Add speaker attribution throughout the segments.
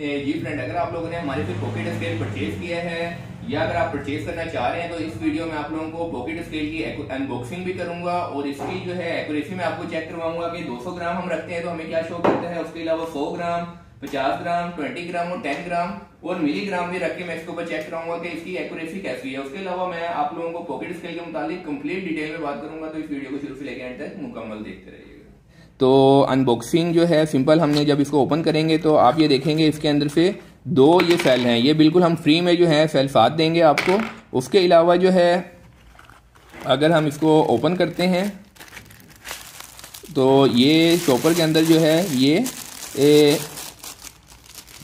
Speaker 1: जी friend अगर आप लोगों ने हमारे से पॉकेट स्केल परचेज किया है या अगर आप परचेज करना चाह रहे हैं तो इस वीडियो में आप लोगों को पॉकेट स्केल की अनबॉक्सिंग भी करूंगा और इसकी जो है एक्यूरेसी में आपको चेक करवाऊंगा कि 200 ग्राम हम रखते हैं तो हमें क्या शो करता है उसके अलावा 100 ग्राम 50 ग्राम 20 ग्राम और 10 ग्राम और मिलीग्राम भी रख के मैं इसके ऊपर चेक कराऊंगा कि इसकी एक्यूरेसी कैसी है उसके अलावा मैं आप लोगों को पॉकेट स्केल के मुताबिक कंप्लीट डिटेल में बात करूंगा तो इस वीडियो को शुरू से लेकर एंड तक मुकम्मल देखते रहिए तो अनबॉक्सिंग जो है सिंपल हमने जब इसको ओपन करेंगे तो आप ये देखेंगे इसके अंदर से दो ये सेल हैं ये बिल्कुल हम फ्री में जो है सेल साथ देंगे आपको उसके अलावा जो है अगर हम इसको ओपन करते हैं तो ये चॉपर के अंदर जो है ये ए,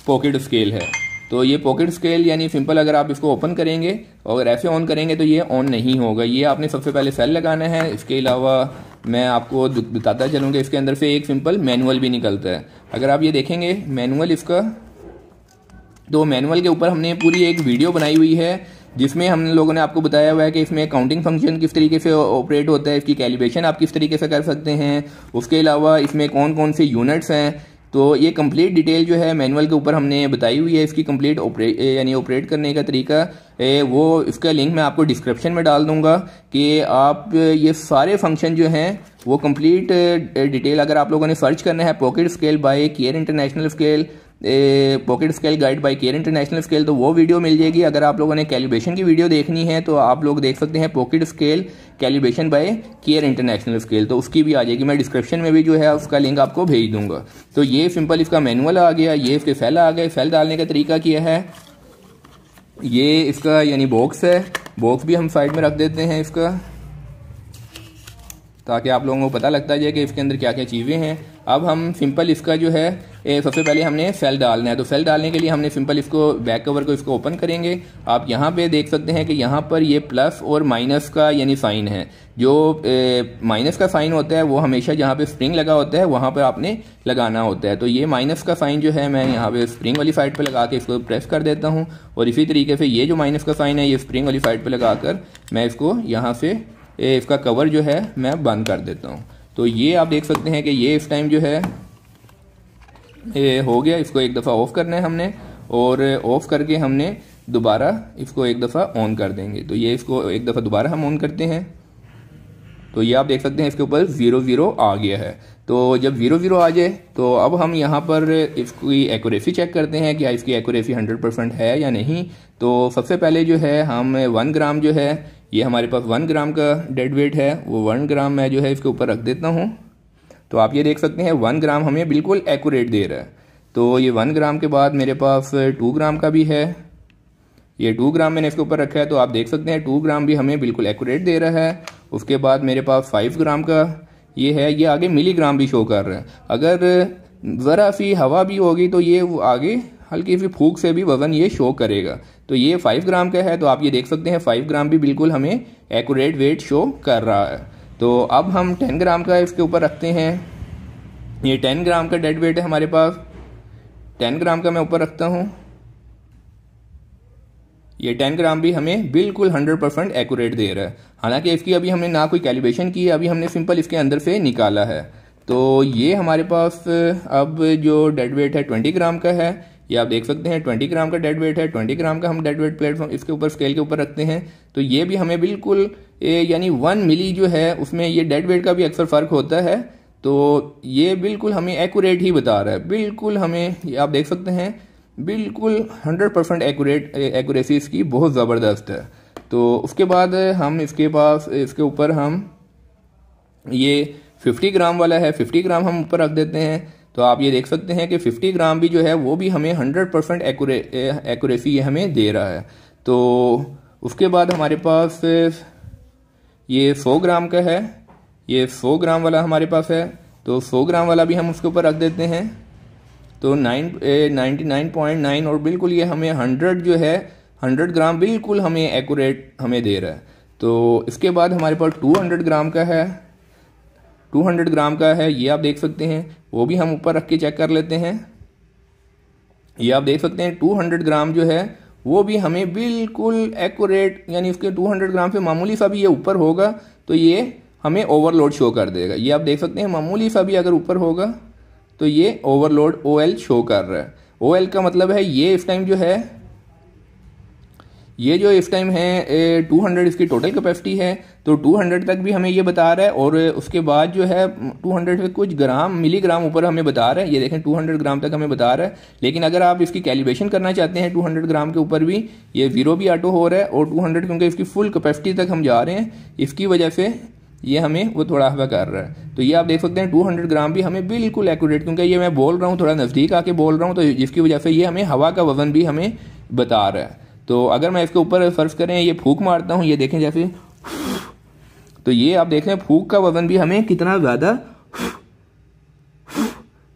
Speaker 1: पॉकेट स्केल है तो ये पॉकेट स्केल यानी सिंपल अगर आप इसको ओपन करेंगे और ऐसे ऑन करेंगे तो ये ऑन नहीं होगा ये आपने सबसे पहले सेल लगाना है इसके अलावा मैं आपको बताता चलूँगा इसके अंदर से एक सिंपल मैनुअल भी निकलता है अगर आप ये देखेंगे मैनुअल इसका तो मैनुअल के ऊपर हमने पूरी एक वीडियो बनाई हुई है जिसमें हम लोगों ने आपको बताया हुआ है कि इसमें काउंटिंग फंक्शन किस तरीके से ऑपरेट होता है इसकी कैलिब्रेशन आप किस तरीके से कर सकते हैं उसके अलावा इसमें कौन कौन से यूनिट्स हैं तो ये कंप्लीट डिटेल जो है मैनुअल के ऊपर हमने बताई हुई है इसकी कंप्लीट ऑपरे यानी ऑपरेट करने का तरीका ए, वो इसका लिंक मैं आपको डिस्क्रिप्शन में डाल दूंगा कि आप ये सारे फंक्शन जो हैं वो कंप्लीट डिटेल अगर आप लोगों ने सर्च करना है pocket scale by Care International scale pocket scale guide by Care International scale तो वो वीडियो मिल जाएगी अगर आप लोगों ने कैलिब्रेशन की वीडियो देखनी है तो आप लोग देख सकते हैं pocket scale calibration by Care International scale तो उसकी भी आ जाएगी मैं डिस्क्रिप्शन में भी जो है उसका लिंक आपको भेज दूंगा तो ये सिंपल इसका मैनुअल आ गया ये इसके फैल आ गए फैल डालने का तरीका किया है ये इसका यानी बॉक्स है बॉक्स भी हम साइड में रख देते हैं इसका ताकि आप लोगों को पता लगता जाए कि इसके अंदर क्या क्या चीज़ें हैं अब हम सिंपल इसका जो है सबसे पहले हमने सेल डालना है तो सेल डालने के लिए हमने सिंपल इसको बैक कवर को इसको ओपन करेंगे आप यहाँ पे देख सकते हैं कि यहाँ पर ये प्लस और माइनस का यानी साइन है जो माइनस का साइन होता है वो हमेशा जहाँ पे स्प्रिंग लगा होता है वहाँ पर आपने लगाना होता है तो ये माइनस का साइन जो है मैं यहाँ पे स्प्रिंग वाली साइड पर लगा के इसको प्रेस कर देता हूँ और इसी तरीके से ये जो माइनस का साइन है ये स्प्रिंग वाली साइड पर लगा कर मैं इसको यहाँ से इसका कवर जो है मैं बंद कर देता हूँ तो ये आप देख सकते हैं कि ये इस टाइम जो है ये हो गया इसको एक दफ़ा ऑफ करना है हमने और ऑफ करके हमने दोबारा इसको एक दफ़ा ऑन कर देंगे तो ये इसको एक दफ़ा दोबारा हम ऑन करते हैं तो ये आप देख सकते हैं इसके ऊपर ज़ीरो ज़ीरो आ गया है तो जब ज़ीरो ज़ीरो आ जाए तो अब हम यहाँ पर इसकी एक्यूरेसी चेक करते हैं कि इसकी एक्यूरेसी हंड्रेड परसेंट है या नहीं तो सबसे पहले जो है हम वन ग्राम जो है ये हमारे पास वन ग्राम का डेड वेट है वो वन ग्राम मैं जो है इसके ऊपर रख देता हूँ तो आप ये देख सकते हैं वन ग्राम हमें बिल्कुल एक्यूरेट दे रहा है तो ये वन ग्राम के बाद मेरे पास टू ग्राम का भी है ये टू ग्राम मैंने इसके ऊपर रखा है तो आप देख सकते हैं टू ग्राम भी हमें बिल्कुल एक्यूरेट दे रहा है उसके बाद मेरे पास फाइव ग्राम का ये है ये आगे मिलीग्राम भी शो कर रहा है अगर ज़रा सी हवा भी होगी तो ये आगे हल्की सी फूक से भी वज़न ये शो करेगा तो ये फाइव ग्राम का है तो आप ये देख सकते हैं फाइव ग्राम भी बिल्कुल हमें एक्यूरेट वेट शो कर रहा है तो अब हम टेन ग्राम का इसके ऊपर रखते हैं ये टेन ग्राम का डेड वेट है हमारे पास टेन ग्राम का मैं ऊपर रखता हूँ ये टेन ग्राम भी हमें बिल्कुल हंड्रेड परसेंट एकूरेट दे रहा है हालांकि इसकी अभी हमने ना कोई कैलिब्रेशन की है अभी हमने सिंपल इसके अंदर से निकाला है तो ये हमारे पास अब जो डेड वेट है ट्वेंटी ग्राम का है ये आप देख सकते हैं ट्वेंटी ग्राम का डेड वेट है ट्वेंटी ग्राम का हम डेड वेट प्लेटफॉर्म इसके ऊपर स्केल के ऊपर रखते हैं तो ये भी हमें बिल्कुल यानी वन मिली जो है उसमें ये डेड वेट का भी अक्सर फ़र्क होता है तो ये बिल्कुल हमें एक्यूरेट ही बता रहा है बिल्कुल हमें आप देख सकते हैं बिल्कुल 100 परसेंट एक्यूरेट एक्यूरेसी इसकी बहुत ज़बरदस्त है तो उसके बाद हम इसके पास इसके ऊपर हम ये 50 ग्राम वाला है 50 ग्राम हम ऊपर रख देते हैं तो आप ये देख सकते हैं कि 50 ग्राम भी जो है वो भी हमें 100 परसेंट एक्यूरेसी ये हमें दे रहा है तो उसके बाद हमारे पास ये सौ ग्राम का है ये सौ ग्राम वाला हमारे पास है तो सौ ग्राम वाला भी हम उसके ऊपर रख देते हैं तो nine ninety nine point nine और बिल्कुल ये हमें हंड्रेड जो है हंड्रेड ग्राम बिल्कुल हमें एक्यूरेट हमें दे रहा है तो इसके बाद हमारे पास टू हंड्रेड ग्राम का है टू हंड्रेड ग्राम का है ये आप देख सकते हैं वो भी हम ऊपर रख के चेक कर लेते हैं ये आप देख सकते हैं टू हंड्रेड ग्राम जो है वो भी हमें बिल्कुल एक्यूरेट यानी उसके 200 ग्राम से मामूली सा भी ये ऊपर होगा तो ये हमें ओवरलोड शो कर देगा ये आप देख सकते हैं मामूली सा भी अगर ऊपर होगा तो ये ओवरलोड ओ शो कर रहा है ओ का मतलब है ये इस टाइम जो है ये जो इफ़ टाइम है टू हंड्रेड इसकी टोटल कैपेसिटी है तो टू हंड्रेड तक भी हमें ये बता रहा है और उसके बाद जो है टू हंड्रेड से कुछ ग्राम मिली ग्राम ऊपर हमें बता रहा है ये देखें टू हंड्रेड ग्राम तक हमें बता रहा है लेकिन अगर आप इसकी कैलिब्रेशन करना चाहते हैं टू हंड्रेड ग्राम के ऊपर भी ये ज़ीरो भी ऑटो हो रहा है और टू हंड्रेड क्योंकि इसकी फुल कैपेसिटी तक हम जा रहे हैं इसकी वजह से ये हमें वो थोड़ा हवा कर रहा है तो ये आप देख सकते हैं 200 ग्राम भी हमें बिल्कुल एक्यूरेट क्योंकि ये मैं बोल रहा हूँ थोड़ा नज़दीक आके बोल रहा हूँ तो जिसकी वजह से ये हमें हवा का वजन भी हमें बता रहा है तो अगर मैं इसके ऊपर सर्च करें ये फूक मारता हूँ ये देखें जैसे तो ये आप देख रहे हैं फूक का वजन भी हमें कितना ज़्यादा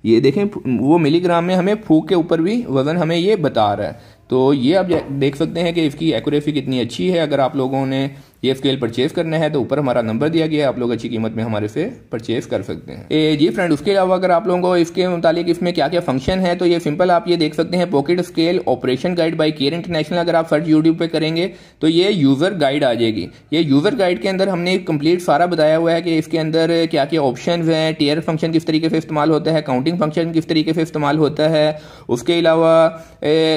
Speaker 1: ये देखें वो मिलीग्राम में हमें फूक के ऊपर भी वज़न हमें ये बता रहा है तो ये आप देख सकते हैं कि इसकी एक्यूरेसी कितनी अच्छी है अगर आप लोगों ने ये स्केल परचेज करना है तो ऊपर हमारा नंबर दिया गया है आप लोग अच्छी कीमत में हमारे से परचेज कर सकते हैं ए, जी फ्रेंड उसके अलावा अगर आप लोगों को इसके मुतालिक इसमें क्या क्या फंक्शन है तो ये सिंपल आप ये देख सकते हैं pocket scale operation guide by Care International अगर आप सर्च यूट्यूब पे करेंगे तो ये यूजर गाइड आ जाएगी ये यूजर गाइड के अंदर हमने कंप्लीट सारा बताया हुआ है कि इसके अंदर क्या क्या ऑप्शन है टीयर फंक्शन किस तरीके से इस्तेमाल होता है काउंटिंग फंक्शन किस तरीके से इस्तेमाल होता है उसके अलावा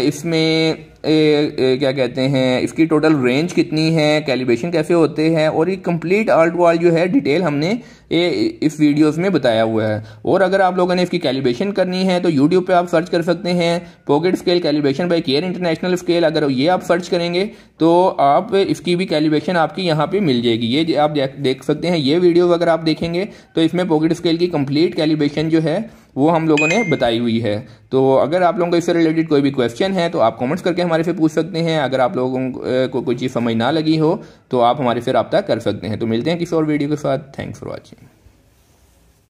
Speaker 1: इसमें ए, ए, क्या कहते हैं इसकी टोटल रेंज कितनी है कैलिब्रेशन कैसे होते हैं और ये कंप्लीट आर्ट वॉल जो है डिटेल हमने ए, इस वीडियोस में बताया हुआ है और अगर आप लोगों ने इसकी कैलिब्रेशन करनी है तो यूट्यूब पे आप सर्च कर सकते हैं pocket scale calibration by Care International scale अगर ये आप सर्च करेंगे तो आप इसकी भी कैलिब्रेशन आपकी यहाँ पर मिल जाएगी ये आप देख सकते हैं ये वीडियो अगर आप देखेंगे तो इसमें पॉकेट स्केल की कम्प्लीट कैलिब्रेशन जो है वो हम लोगों ने बताई हुई है तो अगर आप लोगों को इससे रिलेटेड कोई भी क्वेश्चन है तो आप कमेंट्स करके हमारे से पूछ सकते हैं अगर आप लोगों को कोई चीज़ समझ ना लगी हो तो आप हमारे से रबता कर सकते हैं तो मिलते हैं किसी और वीडियो के साथ थैंक्स फॉर वॉचिंग